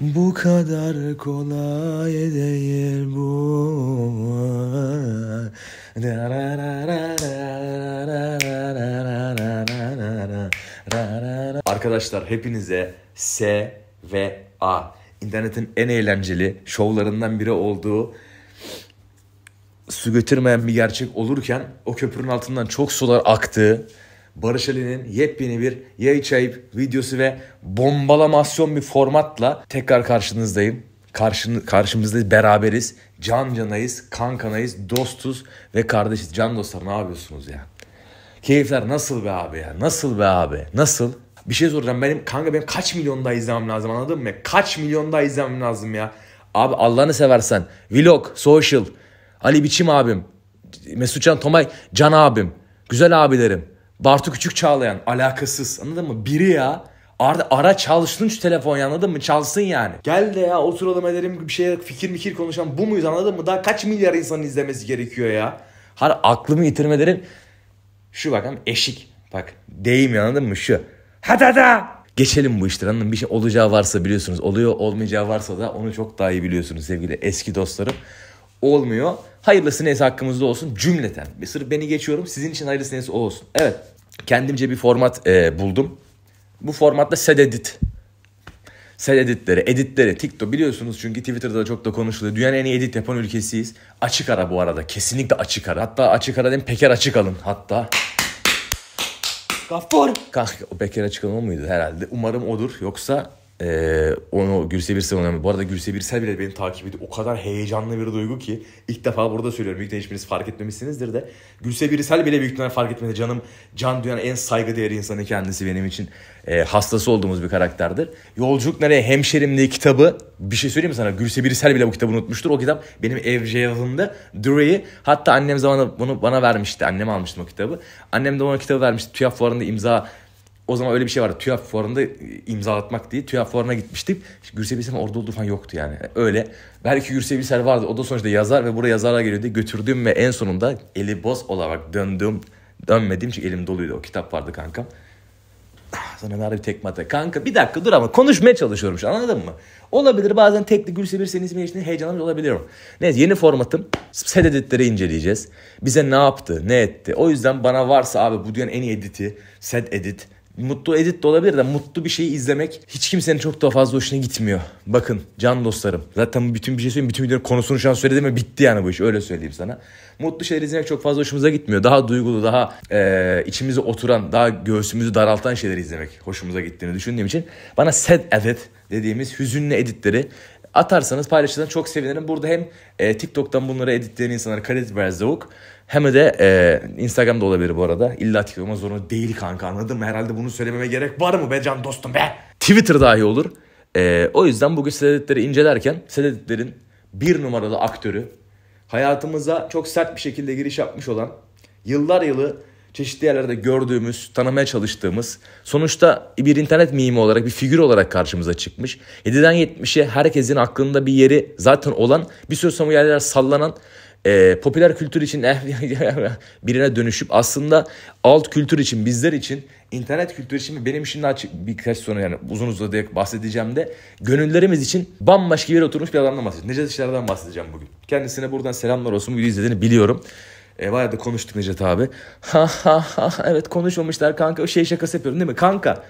Bu kadar kolay değil bu Arkadaşlar hepinize S ve A internetin en eğlenceli şovlarından biri olduğu su götürmeyen bir gerçek olurken o köprünün altından çok sular aktığı Barış Ali'nin yepyeni bir yay çayıp videosu ve bombalamasyon bir formatla tekrar karşınızdayım. Karşın, karşımızda beraberiz. Can canayız, kankanayız, dostuz ve kardeşiz. Can dostlar ne yapıyorsunuz ya? Keyifler nasıl be abi ya? Nasıl be abi? Nasıl? Bir şey soracağım. Benim kanka benim kaç milyonda izlemem lazım anladın mı? Kaç milyonda izlemem lazım ya? Abi Allah'ını seversen. Vlog, social, Ali Biçim abim, Mesutcan Tomay, Can abim, güzel abilerim. Bartu Küçük Çağlayan alakasız anladın mı? Biri ya. Arda ara çalışsın şu telefon ya anladın mı? Çalsın yani. Gel de ya oturalım edelim bir şey fikir mikir konuşalım. Bu muyuz anladın mı? Daha kaç milyar insanın izlemesi gerekiyor ya. Har aklımı yitirmelerin şu bak eşik. Bak deyim ya anladın mı şu. Hada da. Geçelim bu işleri anladın mı? Bir şey olacağı varsa biliyorsunuz. Oluyor olmayacağı varsa da onu çok daha iyi biliyorsunuz sevgili eski dostlarım. Olmuyor. Hayırlısı neyse hakkımızda olsun cümleten. Bir sır beni geçiyorum sizin için hayırlısı neyse o olsun. Evet kendimce bir format e, buldum. Bu formatta sededit sel editleri, editleri, TikTok biliyorsunuz çünkü Twitter'da çok da konuşuluyor. Dünyanın en iyi edit yapan ülkesiyiz. Açık ara bu arada. Kesinlikle açık ara. Hatta açık ara değil Peker açık alın hatta. Gaffur. Kah, Peker açık alın mıydı herhalde? Umarım odur. Yoksa ee, onu Gülse Birsel önemli. Bu arada Gülse Birsel bile beni takip ediyor. O kadar heyecanlı bir duygu ki. ilk defa burada söylüyorum. Büyük hiçbiriniz fark etmemişsinizdir de. Gülse Birsel bile büyük ihtimalle fark etmedi. Canım, can dünyanın en saygı saygıdeğer insanı kendisi benim için. E, hastası olduğumuz bir karakterdir. Yolculuk Nereye Hemşerim diye kitabı. Bir şey söyleyeyim mi sana? Gülse Birsel bile bu kitabı unutmuştur. O kitap benim evce yazımda. Dure'yi hatta annem zamanı bunu bana vermişti. Annem almıştı o kitabı. Annem de bana kitabı vermişti. TÜYAF fuarında imza o zaman öyle bir şey vardı. Tüyaf fuarında e, imza atmak diye Tüyaf fuarına gitmiştik. İşte Gürse Bilsem orada olduğu falan yoktu yani. Öyle. Belki Gürse Bilsel vardı. O da sonuçta yazar ve buraya yazarlar geliyordu. Götürdüm ve en sonunda eli boz olarak döndüm. Dönmedim çünkü elim doluydu. O kitap vardı kankam. Ah, sana nerede bir tekme atar. Kanka bir dakika dur ama konuşmaya çalışıyorum şu an anladın mı? Olabilir bazen tekli Gülse Birsel'in ismi geçtiğinde heyecanlanmış olabiliyorum. Neyse yeni formatım set editleri inceleyeceğiz. Bize ne yaptı ne etti. O yüzden bana varsa abi bu dünyanın en iyi editi set edit Mutlu edit de olabilir de mutlu bir şeyi izlemek hiç kimsenin çok daha fazla hoşuna gitmiyor. Bakın can dostlarım. Zaten bütün bir şey söyleyeyim. Bütün videonun konusunu şu an söyledim ve bitti yani bu iş. Öyle söyleyeyim sana. Mutlu şeyler izlemek çok fazla hoşumuza gitmiyor. Daha duygulu, daha e, içimize oturan, daha göğsümüzü daraltan şeyleri izlemek hoşumuza gittiğini düşündüğüm için bana sad edit dediğimiz hüzünlü editleri atarsanız paylaşırsanız çok sevinirim. Burada hem e, TikTok'tan bunları editleyen insanlara kredi ver Zavuk. Hem de e, Instagram'da olabilir bu arada. İlla TikTok'uma zorunda değil kanka anladın mı? Herhalde bunu söylememe gerek var mı be can dostum be? Twitter dahi olur. E, o yüzden bugün Sededitleri incelerken Sededitlerin bir numaralı aktörü hayatımıza çok sert bir şekilde giriş yapmış olan yıllar yılı çeşitli yerlerde gördüğümüz, tanımaya çalıştığımız, sonuçta bir internet mimi olarak, bir figür olarak karşımıza çıkmış. 7'den 70'e herkesin aklında bir yeri zaten olan, bir süre sonra yerler sallanan, e, popüler kültür için birine dönüşüp aslında alt kültür için, bizler için, internet kültürü için benim için daha birkaç sonra yani uzun uzadıya bahsedeceğim de gönüllerimiz için bambaşka bir yere oturmuş bir adamdan bahsedeceğim. Necdet İşler'den bahsedeceğim bugün. Kendisine buradan selamlar olsun. Bu izlediğini biliyorum. E, bayağı da konuştuk Necdet abi. Ha ha ha evet konuşmamışlar kanka. şey şakası yapıyorum değil mi? Kanka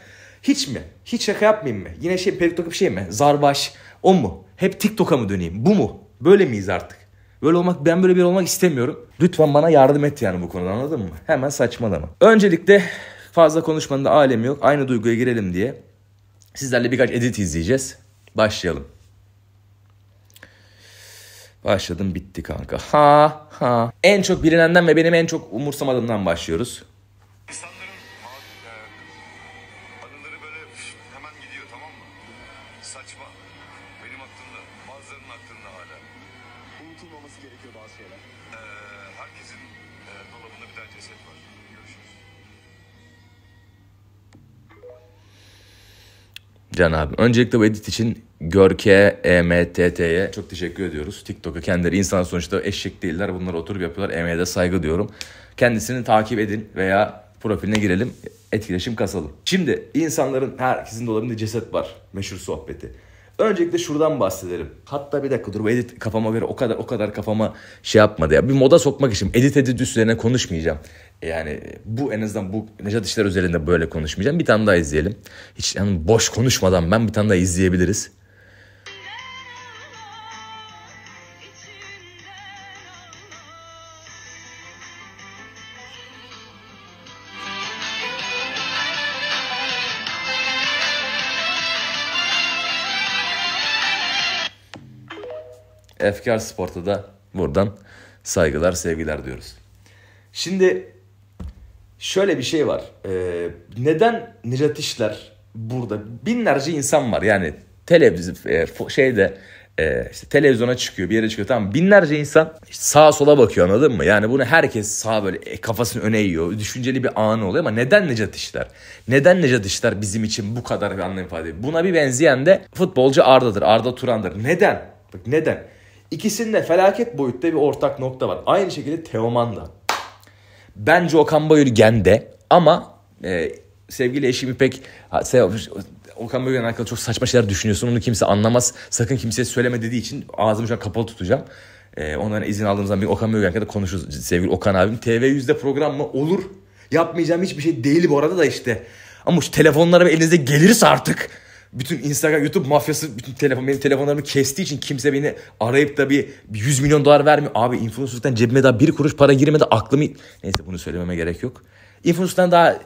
hiç mi? Hiç şaka yapmayayım mı? Yine şey periktok bir şey mi? Zarbaş o mu? Hep TikTok'a mı döneyim? Bu mu? Böyle miyiz artık? Böyle olmak ben böyle bir olmak istemiyorum. Lütfen bana yardım et yani bu konuda anladın mı? Hemen saçmalama. Öncelikle fazla konuşmanın da alemi yok. Aynı duyguya girelim diye. Sizlerle birkaç edit izleyeceğiz. Başlayalım. Başladım bitti kanka. Ha ha. En çok bilinenden ve benim en çok umursamadığımdan başlıyoruz. Fikren abim. Öncelikle bu edit için Görke, EMTT'ye çok teşekkür ediyoruz. TikTok'a kendileri insan sonuçta eşek değiller. Bunları oturup yapıyorlar. Emeğe saygı diyorum. Kendisini takip edin veya profiline girelim. Etkileşim kasalım. Şimdi insanların herkesin dolabında ceset var. Meşhur sohbeti. Öncelikle şuradan bahsedelim. Hatta bir dakika dur bu edit kafama göre o kadar o kadar kafama şey yapmadı ya. Bir moda sokmak için edit edit üzerine konuşmayacağım. E, yani bu en azından bu Nejat İşler üzerinde böyle konuşmayacağım. Bir tane daha izleyelim. Hiç yani boş konuşmadan ben bir tane daha izleyebiliriz. Efkar Sport'a da buradan saygılar, sevgiler diyoruz. Şimdi şöyle bir şey var. Ee, neden nijat İşler burada? Binlerce insan var. Yani televizyon e, şeyde e, işte televizyona çıkıyor bir yere çıkıyor tamam binlerce insan sağa sola bakıyor anladın mı? Yani bunu herkes sağ böyle e, kafasını öne yiyor Düşünceli bir anı oluyor ama neden nijat İşler? Neden nijat İşler bizim için bu kadar bir anlam ifade ediyor? Buna bir benzeyen de futbolcu Arda'dır. Arda Turan'dır. Neden? Bak neden? İkisinde felaket boyutta bir ortak nokta var. Aynı şekilde Teoman da. Bence Okan Bayülgen de ama e, sevgili eşim İpek Okan Bayülgen hakkında çok saçma şeyler düşünüyorsun. Onu kimse anlamaz. Sakın kimseye söyleme dediği için ağzımı şu an kapalı tutacağım. E, ondan izin aldığımızdan bir Okan Bayülgen kadar konuşuruz sevgili Okan abim. TV yüzde program mı? Olur. Yapmayacağım hiçbir şey değil bu arada da işte. Ama şu telefonlara elinize gelirse artık bütün Instagram, YouTube mafyası bütün telefon, benim telefonlarımı kestiği için kimse beni arayıp da bir 100 milyon dolar vermiyor. Abi influencerlıktan cebime daha bir kuruş para girmedi aklımı... Neyse bunu söylememe gerek yok. Influencerlıktan daha...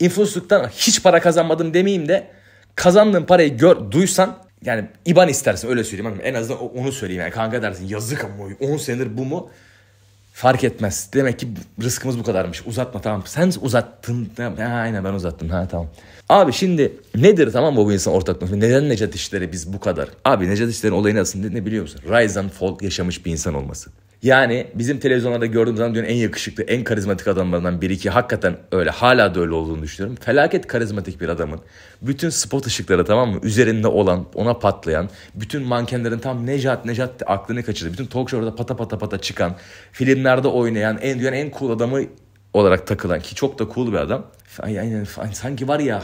Influencerlıktan hiç para kazanmadım demeyeyim de kazandığın parayı gör, duysan yani IBAN istersin öyle söyleyeyim. En azından onu söyleyeyim. Yani kanka dersin yazık ama 10 senedir bu mu? fark etmez. Demek ki rızkımız bu kadarmış. Uzatma tamam. Sen uzattın. Tamam. Ha, aynen ben uzattım. Ha tamam. Abi şimdi nedir tamam mı bu insan ortak noktası? Neden Necat İşler'e biz bu kadar? Abi Necat İşler'in olayını nasıl ne biliyor musun? Rise and fall yaşamış bir insan olması. Yani bizim televizyonlarda gördüğümüz zaman dünyanın en yakışıklı, en karizmatik adamlarından biri ki hakikaten öyle. Hala da öyle olduğunu düşünüyorum. Felaket karizmatik bir adamın bütün spot ışıkları tamam mı? Üzerinde olan, ona patlayan, bütün mankenlerin tam Nejat Nejat aklını kaçırdı. Bütün talk show'da pata pata pata çıkan, filmlerde oynayan, en dünyanın en cool adamı olarak takılan ki çok da cool bir adam. Aynen sanki var ya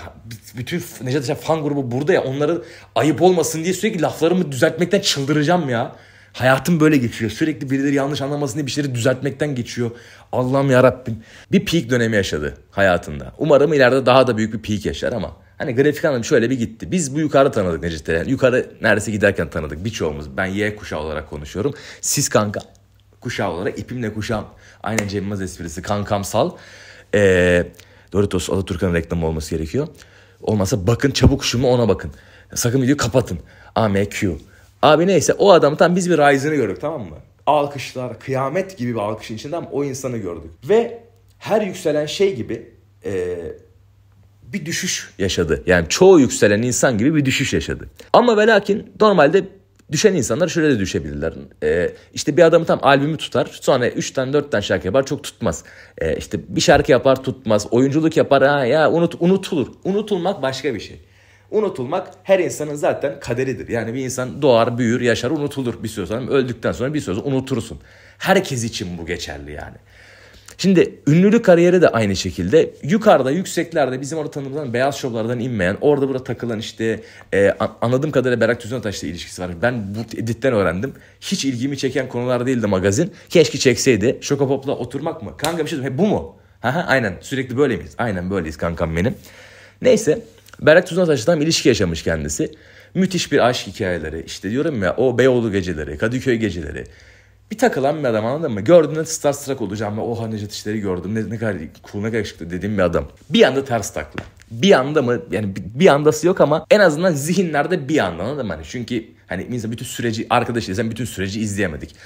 bütün Nejat Yaşar fan grubu burada ya onları ayıp olmasın diye sürekli laflarımı düzeltmekten çıldıracağım ya. Hayatım böyle geçiyor. Sürekli birileri yanlış anlamasın diye bir şeyleri düzeltmekten geçiyor. Allah'ım yarabbim. Bir peak dönemi yaşadı hayatında. Umarım ileride daha da büyük bir peak yaşar ama. Hani grafik anlamı şöyle bir gitti. Biz bu yukarı tanıdık Necip Teren. Yukarı neredeyse giderken tanıdık birçoğumuz. Ben Y kuşağı olarak konuşuyorum. Siz kanka kuşağı olarak ipimle kuşağım. Aynen Cem Yılmaz esprisi kankamsal. Ee, Doritos Atatürk'ün reklamı olması gerekiyor. Olmasa bakın çabuk şunu ona bakın. Sakın videoyu kapatın. AMQ. Abi neyse o adamı tam biz bir Ryzen'ı gördük tamam mı? Alkışlar, kıyamet gibi bir alkışın içinde ama o insanı gördük. Ve her yükselen şey gibi e, bir düşüş yaşadı. Yani çoğu yükselen insan gibi bir düşüş yaşadı. Ama ve lakin normalde düşen insanlar şöyle de düşebilirler. Ee, işte bir adamı tam albümü tutar. Sonra 3'ten 4'ten şarkı yapar çok tutmaz. Ee, işte bir şarkı yapar tutmaz. Oyunculuk yapar ha ya unut, unutulur. Unutulmak başka bir şey. Unutulmak her insanın zaten kaderidir. Yani bir insan doğar, büyür, yaşar, unutulur bir süre sonra. Öldükten sonra bir süre sonra unutursun. Herkes için bu geçerli yani. Şimdi ünlülük kariyeri de aynı şekilde yukarıda yükseklerde bizim orada tanıdığımızdan beyaz şovlardan inmeyen orada burada takılan işte e, anladığım kadarıyla Berak Tüzünataş'la ilişkisi var. Ben bu editten öğrendim. Hiç ilgimi çeken konular değildi magazin. Keşke çekseydi. Şokopop'la oturmak mı? Kanka bir şey diyorum. bu mu? Ha, aynen sürekli böyle miyiz? Aynen böyleyiz kankam benim. Neyse Berrak Tuzunataş'la tam ilişki yaşamış kendisi. Müthiş bir aşk hikayeleri. İşte diyorum ya o Beyoğlu geceleri, Kadıköy geceleri. Bir takılan bir adam anladın mı? Gördüğümde starstruck olacağım. Oha Necdet İşler'i gördüm. Ne, ne kadar cool, ne kadar yakışıklı dediğim bir adam. Bir anda ters takla. Bir anda mı? Yani bir, bir andası yok ama en azından zihinlerde bir anda anladın mı? Hani çünkü hani insan bütün süreci arkadaş izlesen bütün süreci izleyemedik.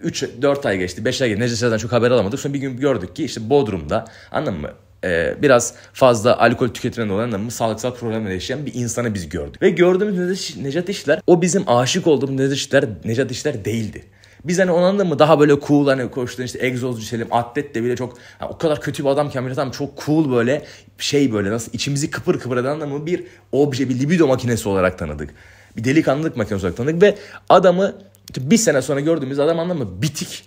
3 4 ay geçti, 5 ay geçti. Necdet İşler'den çok haber alamadık. Sonra bir gün gördük ki işte Bodrum'da anladın mı? e, biraz fazla alkol tüketilen olan sağlıksal problemle yaşayan bir insanı biz gördük. Ve gördüğümüz Necat İşler o bizim aşık olduğumuz Necat İşler, Necat İşler değildi. Biz hani onun da mı daha böyle cool hani koştuğun işte egzozcu Selim atlet de bile çok yani o kadar kötü bir adam ki Amir çok cool böyle şey böyle nasıl içimizi kıpır kıpır eden da mı bir obje bir libido makinesi olarak tanıdık. Bir delikanlılık makinesi olarak tanıdık ve adamı bir sene sonra gördüğümüz adam anlamı bitik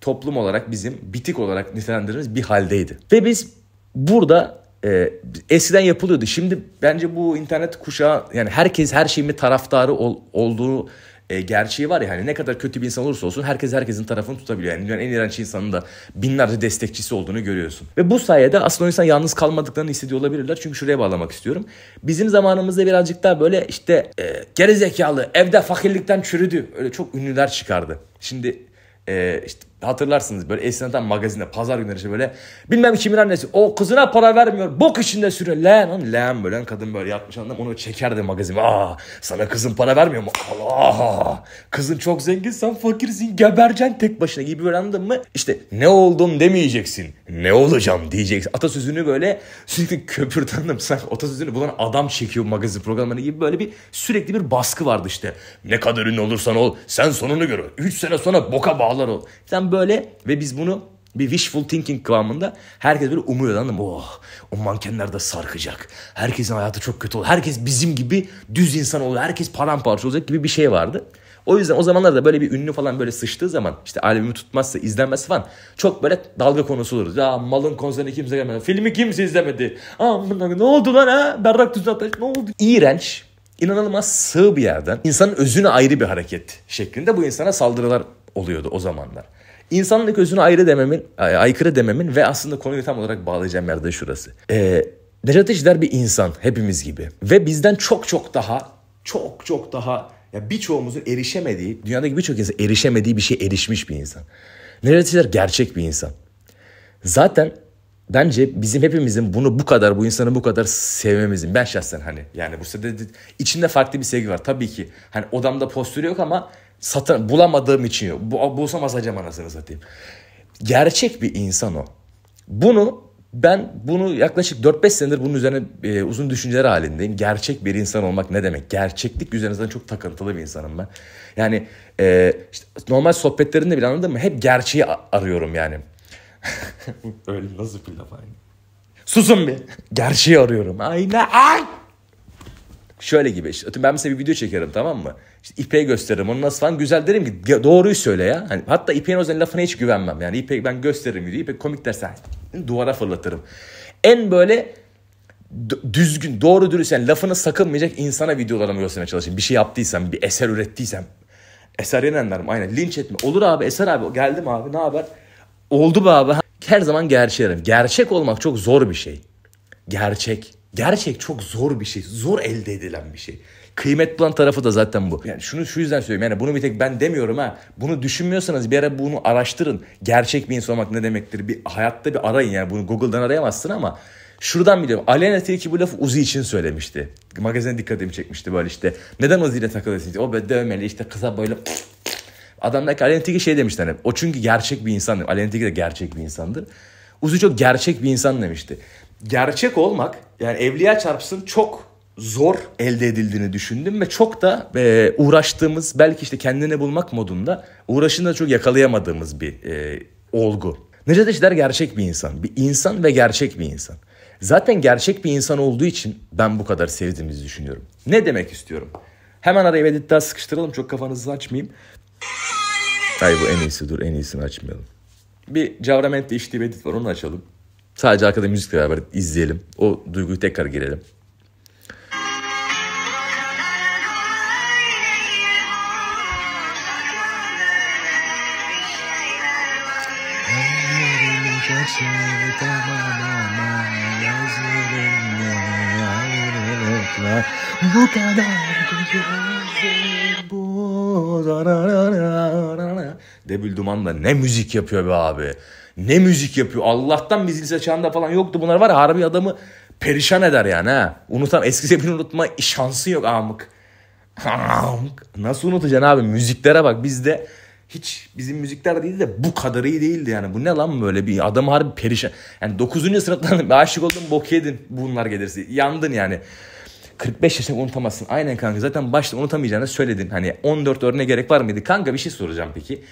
toplum olarak bizim bitik olarak nitelendirdiğimiz bir haldeydi. Ve biz burada e, eskiden yapılıyordu. Şimdi bence bu internet kuşağı yani herkes her şeyin bir taraftarı ol, olduğu e, gerçeği var ya hani ne kadar kötü bir insan olursa olsun herkes herkesin tarafını tutabiliyor. Yani dünyanın en iğrenç insanın da binlerce destekçisi olduğunu görüyorsun. Ve bu sayede aslında o insan yalnız kalmadıklarını hissediyor olabilirler. Çünkü şuraya bağlamak istiyorum. Bizim zamanımızda birazcık daha böyle işte e, gerizekalı evde fakirlikten çürüdü. Öyle çok ünlüler çıkardı. Şimdi e, işte hatırlarsınız böyle esnaten magazinde pazar günleri işte böyle bilmem kimin annesi o kızına para vermiyor bok içinde sürüyor lan lan lan böyle kadın böyle yatmış anlam onu çekerdi magazin aa sana kızın para vermiyor mu Allah kızın çok zengin sen fakirsin gebercen tek başına gibi böyle anladın mı işte ne oldum demeyeceksin ne olacağım diyeceksin atasözünü böyle sürekli köpürtandım sanki atasözünü bulan adam çekiyor magazin programını gibi böyle bir sürekli bir baskı vardı işte ne kadar ünlü olursan ol sen sonunu gör 3 sene sonra boka bağlar ol sen böyle ve biz bunu bir wishful thinking kıvamında herkes böyle umuyor anladın Oh, o mankenler de sarkacak. Herkesin hayatı çok kötü olur. Herkes bizim gibi düz insan olur. Herkes paramparça olacak gibi bir şey vardı. O yüzden o zamanlarda böyle bir ünlü falan böyle sıçtığı zaman işte albümü tutmazsa izlenmez falan çok böyle dalga konusu olur. Ya malın konserine kimse gelmedi. Filmi kimse izlemedi. Aman ne oldu lan ha? Berrak Tüzataş ne oldu? İğrenç inanılmaz sığ bir yerden insanın özüne ayrı bir hareket şeklinde bu insana saldırılar oluyordu o zamanlar. İnsanlık özüne ayrı dememin, aykırı dememin ve aslında konuyu tam olarak bağlayacağım yerde şurası. Ee, Necat İşler bir insan hepimiz gibi ve bizden çok çok daha çok çok daha ya birçoğumuzun erişemediği, dünyadaki birçok insan erişemediği bir şey erişmiş bir insan. Necat İşler gerçek bir insan. Zaten bence bizim hepimizin bunu bu kadar bu insanı bu kadar sevmemizin ben şahsen hani yani bu sebeple içinde farklı bir sevgi var tabii ki. Hani odamda postürü yok ama Satın, bulamadığım için yok. Bu, bulsam asacağım anasını satayım. Gerçek bir insan o. Bunu ben bunu yaklaşık 4-5 senedir bunun üzerine e, uzun düşünceler halindeyim. Gerçek bir insan olmak ne demek? Gerçeklik üzerinden çok takıntılı bir insanım ben. Yani e, işte normal sohbetlerinde bile anladın mı? Hep gerçeği arıyorum yani. Öyle nasıl bir laf aynı? Susun bir. Gerçeği arıyorum. Aynen. Ay! Şöyle gibi işte ben mesela bir video çekerim tamam mı? İşte İpek'e gösteririm onu nasıl falan güzel derim ki doğruyu söyle ya. Hani hatta İpek'in o lafına hiç güvenmem. Yani İpek ben gösteririm videoyu İpek komik derse duvara fırlatırım. En böyle düzgün doğru dürüst yani lafını sakınmayacak insana videolarımı göstermeye çalışayım. Bir şey yaptıysam bir eser ürettiysem eser yenenlerim aynen linç etme. Olur abi eser abi geldim abi ne haber? Oldu be abi. Her zaman gerçeğe Gerçek olmak çok zor bir şey. Gerçek gerçek çok zor bir şey. Zor elde edilen bir şey. Kıymetli olan tarafı da zaten bu. Yani şunu şu yüzden söylüyorum. Yani bunu bir tek ben demiyorum ha. Bunu düşünmüyorsanız bir ara bunu araştırın. Gerçek bir insan olmak ne demektir? Bir hayatta bir arayın yani. Bunu Google'dan arayamazsın ama şuradan biliyorum. Alena Tilki bu lafı Uzi için söylemişti. Magazine dikkatimi çekmişti böyle işte. Neden Uzi ile takılıyorsun? O böyle dövmeli işte kısa böyle Adamdaki Alena Tilki şey demişti hani. O çünkü gerçek bir insandır. Alena Tilki de gerçek bir insandır. Uzi çok gerçek bir insan demişti. Gerçek olmak yani evliya çarpsın çok zor elde edildiğini düşündüm ve çok da e, uğraştığımız belki işte kendini bulmak modunda uğraşında çok yakalayamadığımız bir e, olgu. Necdet İşler gerçek bir insan. Bir insan ve gerçek bir insan. Zaten gerçek bir insan olduğu için ben bu kadar sevdiğimizi düşünüyorum. Ne demek istiyorum? Hemen araya edit daha sıkıştıralım. Çok kafanızı açmayayım. Ay bu en iyisi dur en iyisini açmayalım. Bir Cavrament'le içtiği edit var onu açalım. Sadece arkada müzikle beraber izleyelim. O duyguyu tekrar girelim. Bu kadar Debül Duman da ne müzik yapıyor be abi. Ne müzik yapıyor. Allah'tan biz lise çağında falan yoktu. Bunlar var ya harbi adamı perişan eder yani ha. Unutam eski zevkini unutma şansı yok amık. amık. Nasıl unutacaksın abi müziklere bak bizde hiç bizim müzikler değil de bu kadar iyi değildi yani. Bu ne lan böyle bir adam harbi perişan. Yani 9. sınıftan bir aşık oldun, bok yedin bunlar gelirse. Yandın yani. 45 yaşında unutamazsın. Aynen kanka zaten başta unutamayacağını söyledin. Hani 14 örneğe gerek var mıydı? Kanka bir şey soracağım peki.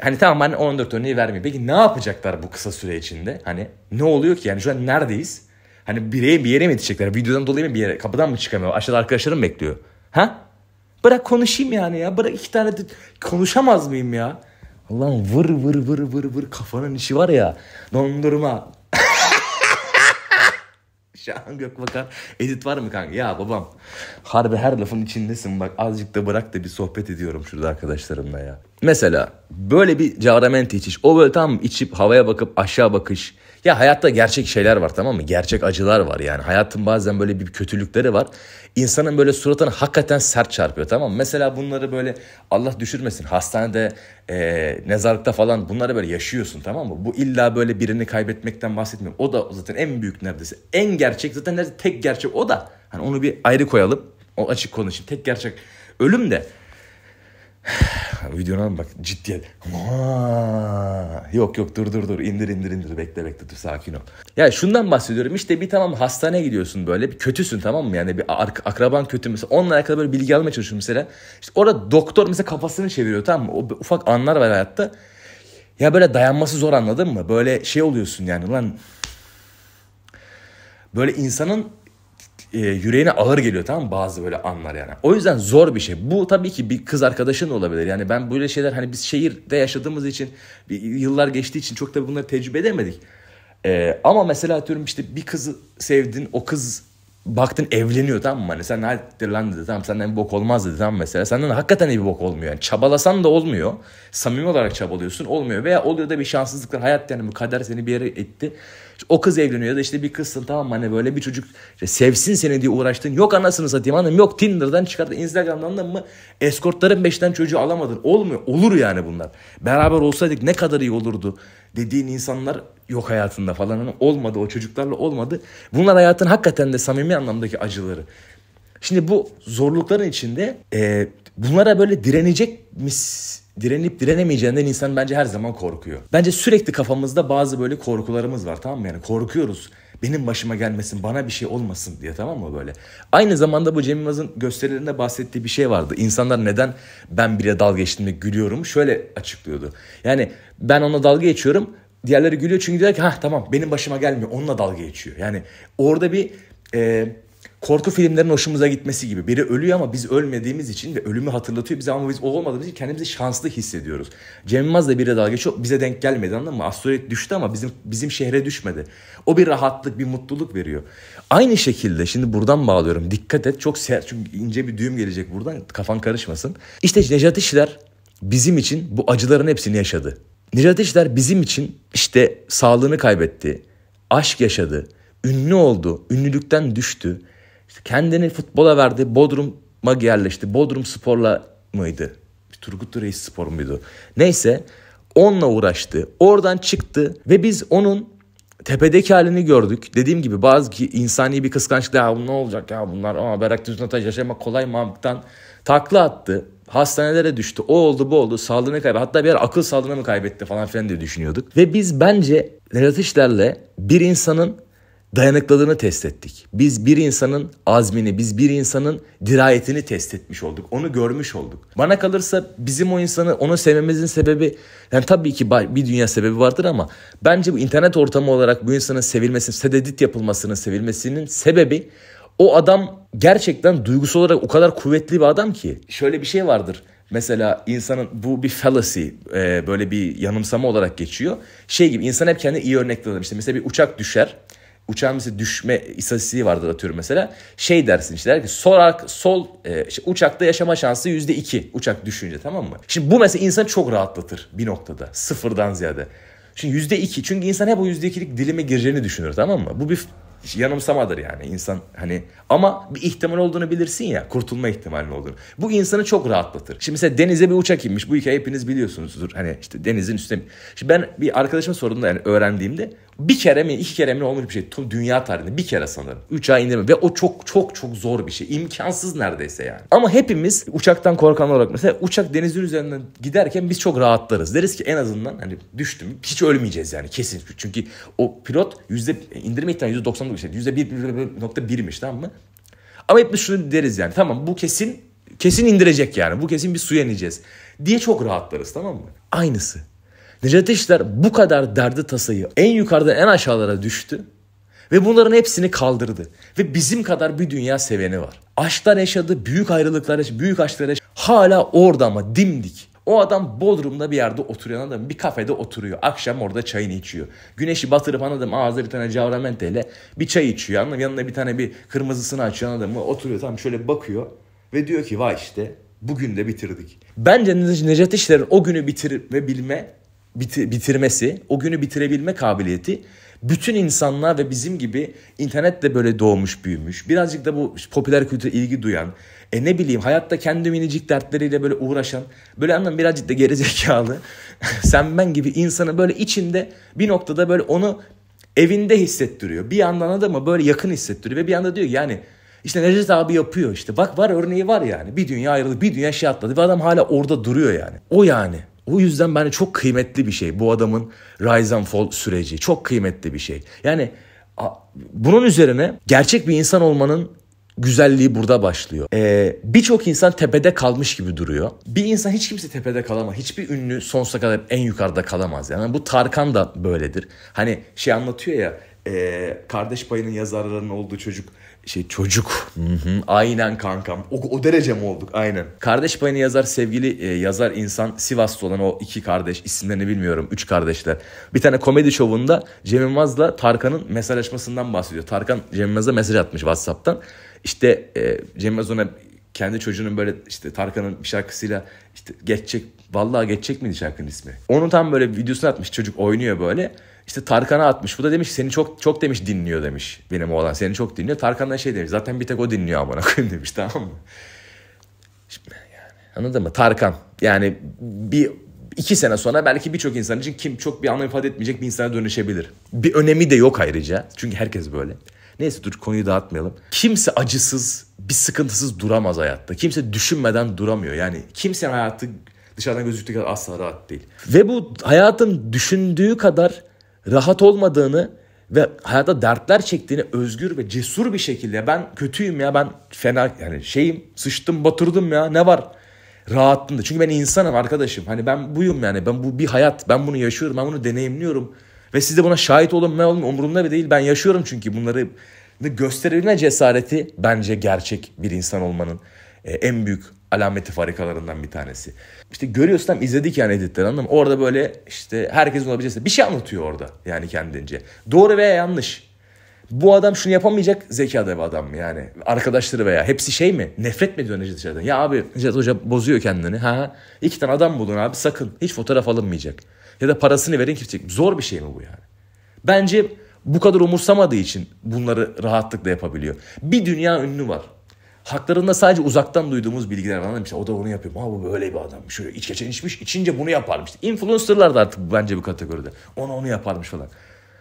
Hani tamam ben 14 örneği vermeyeyim. Peki ne yapacaklar bu kısa süre içinde? Hani ne oluyor ki? Yani şu an neredeyiz? Hani bireye bir yere mi yetişecekler? Videodan dolayı mı bir yere? Kapıdan mı çıkamıyor? Aşağıda arkadaşlarım bekliyor. Ha? Bırak konuşayım yani ya. Bırak iki tane de konuşamaz mıyım ya? Allah'ım vır vır vır vır vır kafanın işi var ya. Dondurma, Şahan Gökbakar edit var mı kanka? Ya babam harbi her lafın içindesin bak azıcık da bırak da bir sohbet ediyorum şurada arkadaşlarımla ya. Mesela böyle bir caramenti içiş. O böyle tam içip havaya bakıp aşağı bakış. Ya hayatta gerçek şeyler var tamam mı? Gerçek acılar var yani. Hayatın bazen böyle bir kötülükleri var. İnsanın böyle suratını hakikaten sert çarpıyor tamam mı? Mesela bunları böyle Allah düşürmesin hastanede, e, nezarlıkta falan bunları böyle yaşıyorsun tamam mı? Bu illa böyle birini kaybetmekten bahsetmiyorum. O da zaten en büyük neredeyse. En gerçek zaten neredeyse tek gerçek o da. Hani onu bir ayrı koyalım. O açık konuşayım. Tek gerçek ölüm de Videona bak ciddiyet. yok yok dur dur dur indir indir indir bekle bekle dur sakin ol. Ya yani şundan bahsediyorum işte bir tamam hastaneye gidiyorsun böyle bir kötüsün tamam mı? Yani bir akraban kötü mesela onunla alakalı böyle bilgi almaya çalışıyorum mesela. İşte orada doktor mesela kafasını çeviriyor tamam mı? O ufak anlar var hayatta. Ya böyle dayanması zor anladın mı? Böyle şey oluyorsun yani lan. Böyle insanın e, yüreğine ağır geliyor tamam mı? bazı böyle anlar yani. O yüzden zor bir şey. Bu tabii ki bir kız arkadaşın olabilir. Yani ben böyle şeyler hani biz şehirde yaşadığımız için yıllar geçtiği için çok da bunları tecrübe edemedik. E, ama mesela diyorum işte bir kızı sevdin o kız baktın evleniyor tamam mı? Hani sen hadi lan dedi tamam senden bir bok olmaz dedi tamam mesela. Senden hakikaten bir bok olmuyor. Yani çabalasan da olmuyor. Samimi olarak çabalıyorsun olmuyor. Veya oluyor da bir şanssızlıklar hayat yani bu kader seni bir yere etti o kız evleniyor ya da işte bir kızsın tamam mı hani böyle bir çocuk işte sevsin seni diye uğraştın. Yok anasını satayım hanım yok Tinder'dan çıkarttın Instagram'dan da mı eskortların beşten çocuğu alamadın. Olmuyor olur yani bunlar. Beraber olsaydık ne kadar iyi olurdu dediğin insanlar yok hayatında falan hani olmadı o çocuklarla olmadı. Bunlar hayatın hakikaten de samimi anlamdaki acıları. Şimdi bu zorlukların içinde e, bunlara böyle direnecek mis direnip direnemeyeceğinden insan bence her zaman korkuyor. Bence sürekli kafamızda bazı böyle korkularımız var tamam mı? Yani korkuyoruz. Benim başıma gelmesin, bana bir şey olmasın diye tamam mı böyle? Aynı zamanda bu Cem Yılmaz'ın gösterilerinde bahsettiği bir şey vardı. İnsanlar neden ben bile dalga geçtiğimde gülüyorum şöyle açıklıyordu. Yani ben ona dalga geçiyorum Diğerleri gülüyor çünkü diyor ki ha tamam benim başıma gelmiyor onunla dalga geçiyor. Yani orada bir e, korku filmlerinin hoşumuza gitmesi gibi. Biri ölüyor ama biz ölmediğimiz için ve ölümü hatırlatıyor bize ama biz o olmadığımız için kendimizi şanslı hissediyoruz. Cem Yılmaz da biri dalga geçiyor. Bize denk gelmedi anladın mı? Asteroid düştü ama bizim bizim şehre düşmedi. O bir rahatlık, bir mutluluk veriyor. Aynı şekilde şimdi buradan bağlıyorum. Dikkat et. Çok ser, çünkü ince bir düğüm gelecek buradan. Kafan karışmasın. İşte Necat İşler bizim için bu acıların hepsini yaşadı. Necat İşler bizim için işte sağlığını kaybetti. Aşk yaşadı. Ünlü oldu. Ünlülükten düştü işte kendini futbola verdi. Bodrum'a yerleşti. Bodrum sporla mıydı? Turgut Reis spor muydu? Neyse onunla uğraştı. Oradan çıktı ve biz onun tepedeki halini gördük. Dediğim gibi bazı ki insani bir kıskançlık ya ne olacak ya bunlar ama Beraktin Sunat'a yaşamak kolay mantıktan takla attı. Hastanelere düştü. O oldu bu oldu. Sağlığını kaybetti. Hatta bir akıl sağlığını mı kaybetti falan filan diye düşünüyorduk. Ve biz bence Nedat İşler'le bir insanın dayanıklılığını test ettik. Biz bir insanın azmini, biz bir insanın dirayetini test etmiş olduk. Onu görmüş olduk. Bana kalırsa bizim o insanı, onu sevmemizin sebebi, yani tabii ki bir dünya sebebi vardır ama bence bu internet ortamı olarak bu insanın sevilmesinin, sededit yapılmasının sevilmesinin sebebi o adam gerçekten duygusal olarak o kadar kuvvetli bir adam ki. Şöyle bir şey vardır. Mesela insanın bu bir fallacy böyle bir yanımsama olarak geçiyor. Şey gibi insan hep kendi iyi örnekler alır. İşte mesela bir uçak düşer uçağın mesela düşme istatistiği vardır atıyorum mesela. Şey dersin işte der ki sorak, sol e, uçakta yaşama şansı yüzde iki uçak düşünce tamam mı? Şimdi bu mesela insanı çok rahatlatır bir noktada sıfırdan ziyade. Şimdi yüzde iki çünkü insan hep o yüzde ikilik dilime gireceğini düşünür tamam mı? Bu bir yanımsamadır yani insan hani ama bir ihtimal olduğunu bilirsin ya kurtulma ihtimalinin olduğunu. Bu insanı çok rahatlatır. Şimdi mesela denize bir uçak inmiş bu hikaye hepiniz biliyorsunuzdur. Hani işte denizin üstüne. Şimdi ben bir arkadaşım sorduğumda yani öğrendiğimde bir kere mi iki kere mi olmuş bir şey. Tüm dünya tarihinde bir kere sanırım. üç ay indirme ve o çok çok çok zor bir şey. İmkansız neredeyse yani. Ama hepimiz uçaktan korkan olarak mesela uçak denizin üzerinden giderken biz çok rahatlarız. Deriz ki en azından hani düştüm hiç ölmeyeceğiz yani kesin. Çünkü o pilot yüzde indirme ihtimali yüzde 99 yüzde bir nokta birmiş tamam mı? Ama hepimiz şunu deriz yani tamam bu kesin kesin indirecek yani bu kesin bir suya ineceğiz diye çok rahatlarız tamam mı? Aynısı Necdet İşler bu kadar derdi tasayı en yukarıdan en aşağılara düştü. Ve bunların hepsini kaldırdı. Ve bizim kadar bir dünya seveni var. Aşklar yaşadı, büyük ayrılıklar yaşadı, büyük aşklar yaşadı. Hala orada ama dimdik. O adam Bodrum'da bir yerde oturuyor adam, Bir kafede oturuyor. Akşam orada çayını içiyor. Güneşi batırıp anladım ağzı bir tane cavramente ile bir çay içiyor Anladım, yanında bir tane bir kırmızısını açıyor anladın Oturuyor tam şöyle bakıyor ve diyor ki vay işte bugün de bitirdik. Bence Necdet İşler'in o günü bitirme bilme bitirmesi, o günü bitirebilme kabiliyeti bütün insanlar ve bizim gibi internetle böyle doğmuş büyümüş. Birazcık da bu popüler kültüre ilgi duyan, e ne bileyim hayatta kendi minicik dertleriyle böyle uğraşan, böyle anlam birazcık da gerizekalı, sen ben gibi insanı böyle içinde bir noktada böyle onu evinde hissettiriyor. Bir yandan adamı böyle yakın hissettiriyor ve bir yanda diyor yani işte Necdet abi yapıyor işte. Bak var örneği var yani. Bir dünya ayrıldı, bir dünya şey atladı ve adam hala orada duruyor yani. O yani. O yüzden bence çok kıymetli bir şey. Bu adamın rise and fall süreci çok kıymetli bir şey. Yani bunun üzerine gerçek bir insan olmanın güzelliği burada başlıyor. Ee, Birçok insan tepede kalmış gibi duruyor. Bir insan hiç kimse tepede kalamaz. Hiçbir ünlü sonsuza kadar en yukarıda kalamaz. Yani bu Tarkan da böyledir. Hani şey anlatıyor ya e, kardeş payının yazarlarının olduğu çocuk şey çocuk. Hı hı, aynen kankam. O, o derece mi olduk? Aynen. Kardeş payını yazar sevgili e, yazar insan Sivas'ta olan o iki kardeş isimlerini bilmiyorum. Üç kardeşler. Bir tane komedi şovunda Cem Yılmaz'la Tarkan'ın mesajlaşmasından bahsediyor. Tarkan Cem Yılmaz'a mesaj atmış WhatsApp'tan. İşte e, Cem Yılmaz ona kendi çocuğunun böyle işte Tarkan'ın bir şarkısıyla işte geçecek. Vallahi geçecek miydi şarkının ismi? Onu tam böyle videosunu atmış çocuk oynuyor böyle. İşte Tarkan'a atmış. Bu da demiş seni çok çok demiş dinliyor demiş benim oğlan. Seni çok dinliyor. Tarkan'dan şey demiş. Zaten bir tek o dinliyor amına koyayım demiş tamam mı? Şimdi yani anladın mı? Tarkan. Yani bir iki sene sonra belki birçok insan için kim çok bir anlam ifade etmeyecek bir insana dönüşebilir. Bir önemi de yok ayrıca. Çünkü herkes böyle. Neyse dur konuyu dağıtmayalım. Kimse acısız, bir sıkıntısız duramaz hayatta. Kimse düşünmeden duramıyor. Yani kimsenin hayatı dışarıdan gözüktüğü kadar asla rahat değil. Ve bu hayatın düşündüğü kadar rahat olmadığını ve hayata dertler çektiğini özgür ve cesur bir şekilde ben kötüyüm ya ben fena yani şeyim sıçtım batırdım ya ne var rahatlığında. Çünkü ben insanım arkadaşım. Hani ben buyum yani. Ben bu bir hayat. Ben bunu yaşıyorum. Ben bunu deneyimliyorum. Ve siz de buna şahit olun. Ben olun umurumda bile değil. Ben yaşıyorum çünkü bunları gösterebilme cesareti bence gerçek bir insan olmanın e, en büyük alameti farikalarından bir tanesi. İşte görüyorsun tam izledik yani editleri anladın mı? Orada böyle işte herkesin olabileceği bir şey anlatıyor orada yani kendince. Doğru veya yanlış. Bu adam şunu yapamayacak zekada bir adam yani. Arkadaşları veya hepsi şey mi? Nefret mi ediyor Necdet Hoca'dan? Ya abi Necdet Hoca bozuyor kendini. Ha, iki tane adam bulun abi sakın. Hiç fotoğraf alınmayacak. Ya da parasını verin ki Zor bir şey mi bu yani? Bence bu kadar umursamadığı için bunları rahatlıkla yapabiliyor. Bir dünya ünlü var. Haklarında sadece uzaktan duyduğumuz bilgiler var. Anlamışlar. O da onu yapıyor. Ha bu böyle bir adammış. Şöyle iç geçen içmiş. içince bunu yaparmış. Influencerlar da artık bence bu kategoride. Onu onu yaparmış falan.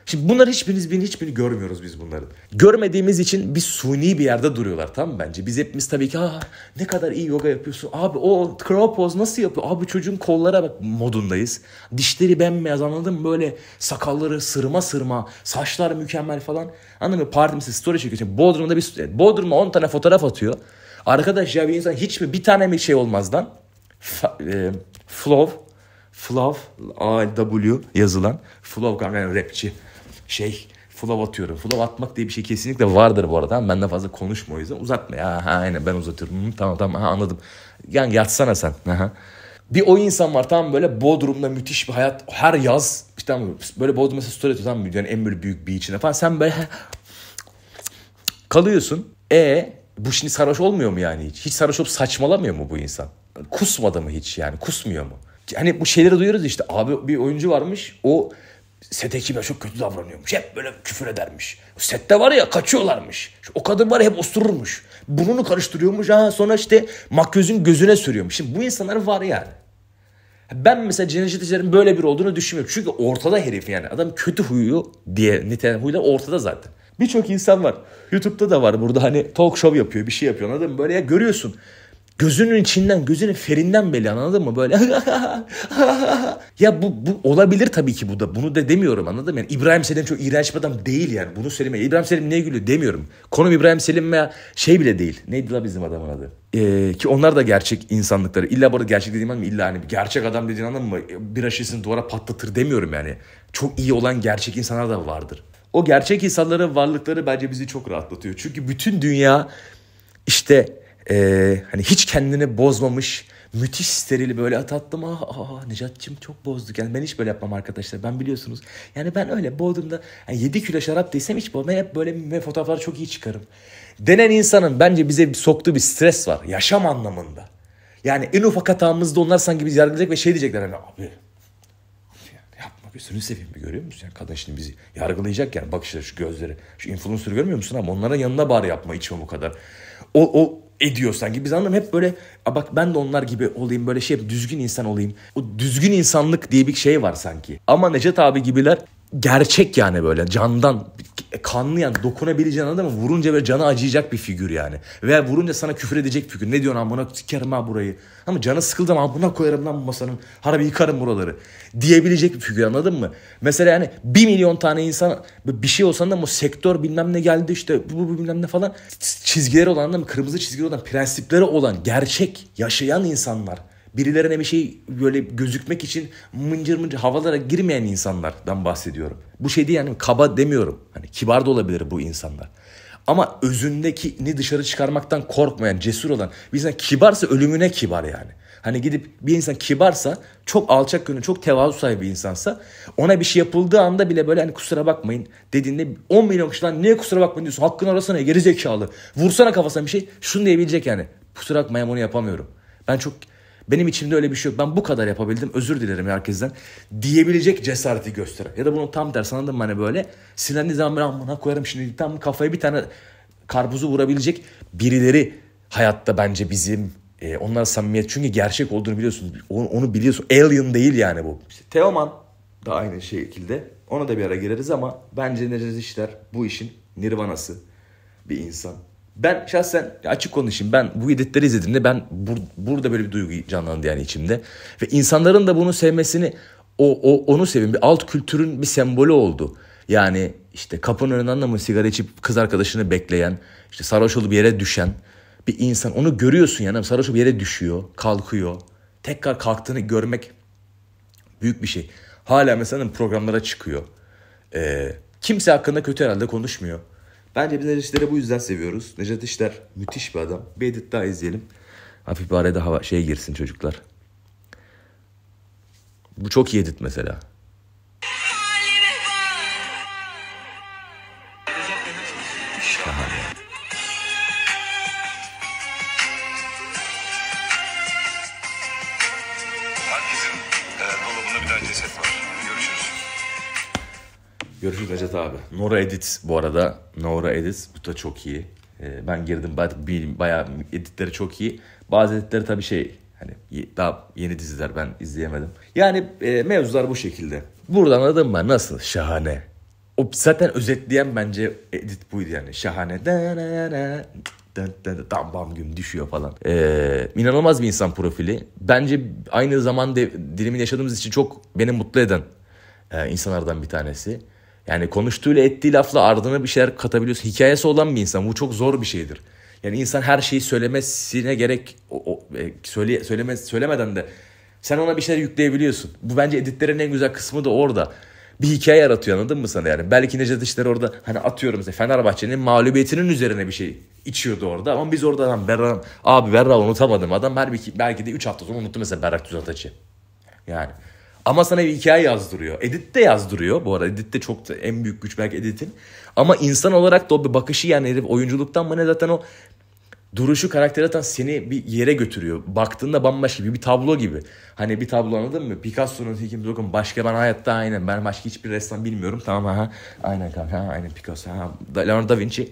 Şimdi bunlar hiçbiriniz birini hiçbirini görmüyoruz biz bunların. Görmediğimiz için bir suni bir yerde duruyorlar tam bence. Biz hepimiz tabii ki ah ne kadar iyi yoga yapıyorsun. Abi o crow pose nasıl yapıyor? Abi çocuğun kollara bak modundayız. Dişleri bembeyaz anladın mı? Böyle sakalları sırma sırma. Saçlar mükemmel falan. Anladın mı? Parti mesela story çekiyor. Şimdi Bodrum'da bir Bodrum'a 10 tane fotoğraf atıyor. Arkadaş ya bir insan hiç mi bir tane mi şey olmazdan Fa, e, flow Flav, A-W yazılan. Flav kanka yani rapçi şey flow atıyorum. Flow atmak diye bir şey kesinlikle vardır bu arada. Ben de fazla konuşma o yüzden uzatma. Ya ha, aynen ben uzatıyorum. Hı, tamam tamam ha, anladım. Yani yatsana sen. Aha. Bir o insan var tam böyle Bodrum'da müthiş bir hayat. Her yaz işte tamam, böyle Bodrum mesela story atıyor tamam yani en böyle büyük bir içine falan. Sen böyle kalıyorsun. E bu şimdi sarhoş olmuyor mu yani hiç? Hiç sarhoş olup saçmalamıyor mu bu insan? Kusmadı mı hiç yani? Kusmuyor mu? Hani bu şeyleri duyuyoruz işte. Abi bir oyuncu varmış. O set ekibe çok kötü davranıyormuş. Hep böyle küfür edermiş. Sette var ya kaçıyorlarmış. O kadın var ya hep osururmuş. Burnunu karıştırıyormuş. Ha, sonra işte makyözün gözüne sürüyormuş. Şimdi bu insanlar var yani. Ben mesela Cemil böyle bir olduğunu düşünmüyorum. Çünkü ortada herif yani. Adam kötü huyu diye nitelen huyla ortada zaten. Birçok insan var. YouTube'da da var burada hani talk show yapıyor bir şey yapıyor anladın mı? Böyle ya görüyorsun. Gözünün içinden, gözünün ferinden belli anladın mı? Böyle ya bu, bu olabilir tabii ki bu da. Bunu da demiyorum anladın mı? Yani İbrahim Selim çok iğrenç bir adam değil yani. Bunu söyleme. İbrahim Selim niye gülüyor demiyorum. Konum İbrahim Selim veya şey bile değil. Neydi la bizim adamın adı? Ee, ki onlar da gerçek insanlıkları. İlla burada gerçek dediğim anlamı illa hani gerçek adam dediğin anlamı mı? Bir aşısını duvara patlatır demiyorum yani. Çok iyi olan gerçek insanlar da vardır. O gerçek insanların varlıkları bence bizi çok rahatlatıyor. Çünkü bütün dünya işte e, hani hiç kendini bozmamış müthiş steril böyle at attım. Ah, ah, ah Necat'cığım çok bozduk. Yani ben hiç böyle yapmam arkadaşlar. Ben biliyorsunuz. Yani ben öyle Bodrum'da yani 7 kilo şarap değsem hiç bozmam. Ben hep böyle fotoğrafları çok iyi çıkarım. Denen insanın bence bize soktuğu bir stres var. Yaşam anlamında. Yani en ufak hatamızda onlar sanki bizi yargılayacak ve şey diyecekler hani abi yapma gözünü seveyim bir görüyor musun? Yani kadın şimdi bizi yargılayacak yani bakışları şu gözleri. Şu influencer görmüyor musun ama onların yanına bari yapma içme bu kadar. O, o ediyor sanki. Biz anlam hep böyle A bak ben de onlar gibi olayım böyle şey düzgün insan olayım. O düzgün insanlık diye bir şey var sanki. Ama Necdet abi gibiler gerçek yani böyle candan kanlı yani dokunabileceğin adamı vurunca böyle canı acıyacak bir figür yani. Veya vurunca sana küfür edecek bir figür. Ne diyorsun amına sikerim ha burayı. Ama canı sıkıldım amına koyarım lan bu masanın. Harbi yıkarım buraları. Diyebilecek bir figür anladın mı? Mesela yani bir milyon tane insan bir şey olsan da bu sektör bilmem ne geldi işte bu, bu bilmem ne falan. Çizgileri olan anladın Kırmızı çizgileri olan prensipleri olan gerçek yaşayan insanlar. Birilerine bir şey böyle gözükmek için mıncır mıncır havalara girmeyen insanlardan bahsediyorum. Bu şey değil yani kaba demiyorum. Hani kibar da olabilir bu insanlar. Ama özündekini dışarı çıkarmaktan korkmayan, cesur olan bir insan kibarsa ölümüne kibar yani. Hani gidip bir insan kibarsa, çok alçak gönüllü, çok tevazu sahibi insansa ona bir şey yapıldığı anda bile böyle hani kusura bakmayın dediğinde 10 milyon kişiden niye kusura bakmayın diyorsun? Hakkını arasana geri zekalı. Vursana kafasına bir şey. Şunu diyebilecek yani. Kusura bakmayın onu yapamıyorum. Ben çok benim içimde öyle bir şey yok. Ben bu kadar yapabildim. Özür dilerim herkesten. Diyebilecek cesareti gösterir. Ya da bunu tam tersi anladın mı? Hani böyle sinirlendiği zaman ben amına koyarım şimdi tam kafaya bir tane karpuzu vurabilecek birileri hayatta bence bizim e, onlar samimiyet. Çünkü gerçek olduğunu biliyorsunuz. Onu, onu biliyorsun. Alien değil yani bu. İşte Teoman da aynı şekilde. Ona da bir ara gireriz ama bence Necdet işler? bu işin nirvanası bir insan. Ben şahsen açık konuşayım ben bu editleri izlediğimde ben bur, burada böyle bir duygu canlandı yani içimde. Ve insanların da bunu sevmesini o, o onu sevin bir alt kültürün bir sembolü oldu. Yani işte kapının önünden de mı sigara içip kız arkadaşını bekleyen işte sarhoş olup yere düşen bir insan onu görüyorsun yani sarhoş olup yere düşüyor kalkıyor tekrar kalktığını görmek büyük bir şey. Hala mesela programlara çıkıyor. Ee, kimse hakkında kötü herhalde konuşmuyor. Bence biz Necdet İşler'i bu yüzden seviyoruz. Necdet İşler müthiş bir adam. Bir edit daha izleyelim. Hafif bir araya daha şey girsin çocuklar. Bu çok iyi edit mesela. abi. Nora Edit bu arada. Nora Edit bu da çok iyi. Ee, ben girdim bayağı, bayağı editleri çok iyi. Bazı editleri tabii şey hani daha yeni diziler ben izleyemedim. Yani e, mevzular bu şekilde. Buradan anladım ben nasıl şahane. O zaten özetleyen bence edit buydu yani. Şahane. Tam bam güm düşüyor falan. Ee, inanılmaz bir insan profili. Bence aynı zaman dilimini yaşadığımız için çok beni mutlu eden e, insanlardan bir tanesi. Yani konuştuğuyla ettiği lafla ardına bir şeyler katabiliyorsun. Hikayesi olan bir insan. Bu çok zor bir şeydir. Yani insan her şeyi söylemesine gerek o, o, e, söyle, söyleme, söylemeden de sen ona bir şeyler yükleyebiliyorsun. Bu bence editlerin en güzel kısmı da orada. Bir hikaye yaratıyor anladın mı sana yani? Belki Necdet İşler orada hani atıyorum mesela Fenerbahçe'nin mağlubiyetinin üzerine bir şey içiyordu orada. Ama biz orada adam Berra, abi Berra unutamadım. Adam belki, belki de 3 hafta sonra unuttu mesela Berrak Düzataç'ı. Yani ama sana bir hikaye yazdırıyor. Edit de yazdırıyor bu arada. Edit de çok da en büyük güç belki Edit'in. Ama insan olarak da o bir bakışı yani herif oyunculuktan mı ne zaten o duruşu karakter zaten seni bir yere götürüyor. Baktığında bambaşka gibi bir tablo gibi. Hani bir tablo anladın mı? Picasso'nun Hikim Dokun başka ben hayatta aynen ben başka hiçbir ressam bilmiyorum. Tamam ha aynen kanka ha aynen Picasso ha Leonardo da Vinci.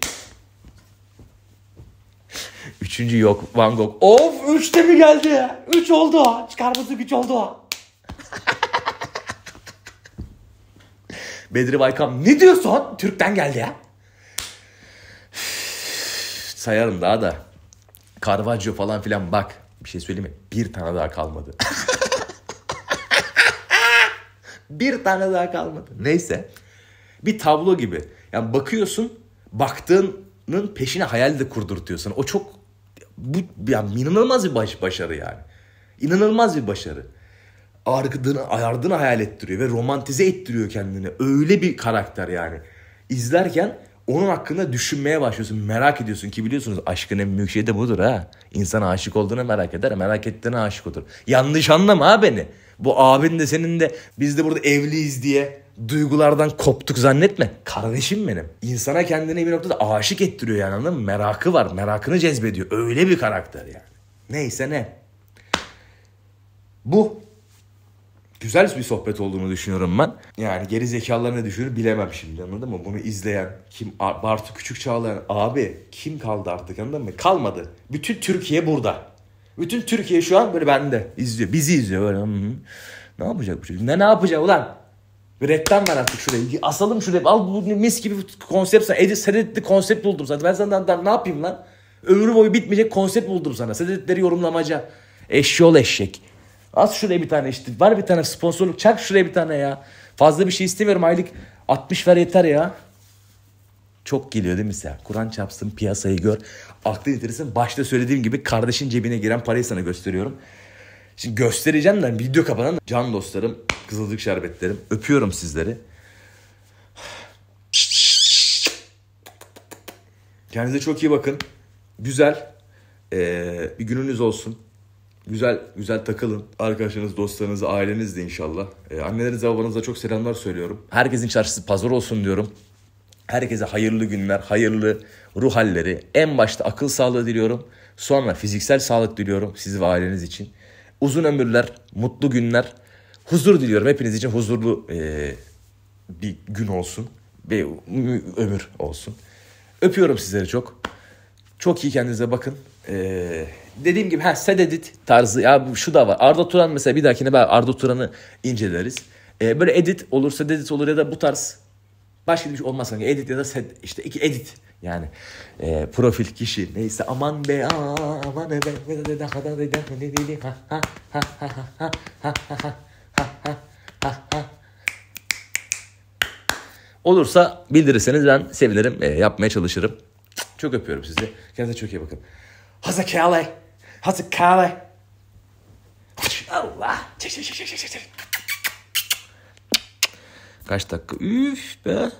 Üçüncü yok Van Gogh. Of üçte mi geldi? Üç oldu. Çıkarması güç oldu. Bedri Baykam ne diyorsun? Türk'ten geldi ya. Sayarım daha da. Caravaggio falan filan bak. Bir şey söyleyeyim mi? Bir tane daha kalmadı. bir tane daha kalmadı. Neyse. Bir tablo gibi. Yani bakıyorsun baktığının peşine hayal de kurdurtuyorsun. O çok bu yani inanılmaz bir baş, başarı yani. İnanılmaz bir başarı ardını, ardını hayal ettiriyor ve romantize ettiriyor kendini. Öyle bir karakter yani. İzlerken onun hakkında düşünmeye başlıyorsun. Merak ediyorsun ki biliyorsunuz aşkın en büyük şey de budur ha. İnsan aşık olduğunu merak eder, merak ettiğine aşık olur. Yanlış anlama ha beni. Bu abin de senin de biz de burada evliyiz diye duygulardan koptuk zannetme. Kardeşim benim. İnsana kendini bir noktada aşık ettiriyor yani anladın mı? Merakı var, merakını cezbediyor. Öyle bir karakter yani. Neyse ne. Bu güzel bir sohbet olduğunu düşünüyorum ben. Yani geri zekalarını düşünür bilemem şimdi anladın mı? Bunu izleyen kim Bartu Küçük Çağlayan abi kim kaldı artık anladın mı? Kalmadı. Bütün Türkiye burada. Bütün Türkiye şu an böyle bende izliyor. Bizi izliyor böyle. Ne yapacak bu çocuk? Ne ne yapacak ulan? Bir reklam ver artık şuraya. Asalım şuraya. Al bu mis gibi konsept sana. Edit senetli konsept buldum sana. Ben senden ne yapayım lan? Ömrü boyu bitmeyecek konsept buldum sana. Sedetleri yorumlamaca. Eşyol eşek. Az şuraya bir tane işte. Var bir tane sponsorluk. Çak şuraya bir tane ya. Fazla bir şey istemiyorum. Aylık 60 ver yeter ya. Çok geliyor değil mi sen? Kur'an çapsın piyasayı gör. Aklın yitirsin. Başta söylediğim gibi kardeşin cebine giren parayı sana gösteriyorum. Şimdi göstereceğim de video kapanan can dostlarım, kızılcık şerbetlerim. Öpüyorum sizleri. Kendinize çok iyi bakın. Güzel. Ee, bir gününüz olsun. Güzel güzel takılın. Arkadaşlarınız, dostlarınız, aileniz de inşallah. Ee, annelerinize, babanıza çok selamlar söylüyorum. Herkesin çarşısı pazar olsun diyorum. Herkese hayırlı günler, hayırlı ruh halleri. En başta akıl sağlığı diliyorum. Sonra fiziksel sağlık diliyorum siz ve aileniz için. Uzun ömürler, mutlu günler, huzur diliyorum. Hepiniz için huzurlu e, bir gün olsun ve ömür olsun. Öpüyorum sizleri çok. Çok iyi kendinize bakın. Ee, dediğim gibi ha sededit tarzı ya şu da var. Arda Turan mesela bir dahakine ben Arda Turan'ı inceleriz. Ee, böyle edit olur, sededit olur ya da bu tarz başka bir şey olmaz sanki. Edit ya da sed, işte iki edit yani e, profil kişi neyse aman be aa, aman be olursa bildirirseniz ben sevinirim e, yapmaya çalışırım çok öpüyorum sizi kendinize çok iyi bakın Hazakalı. Hat einen Kelle. Aua. Gehst du da üben?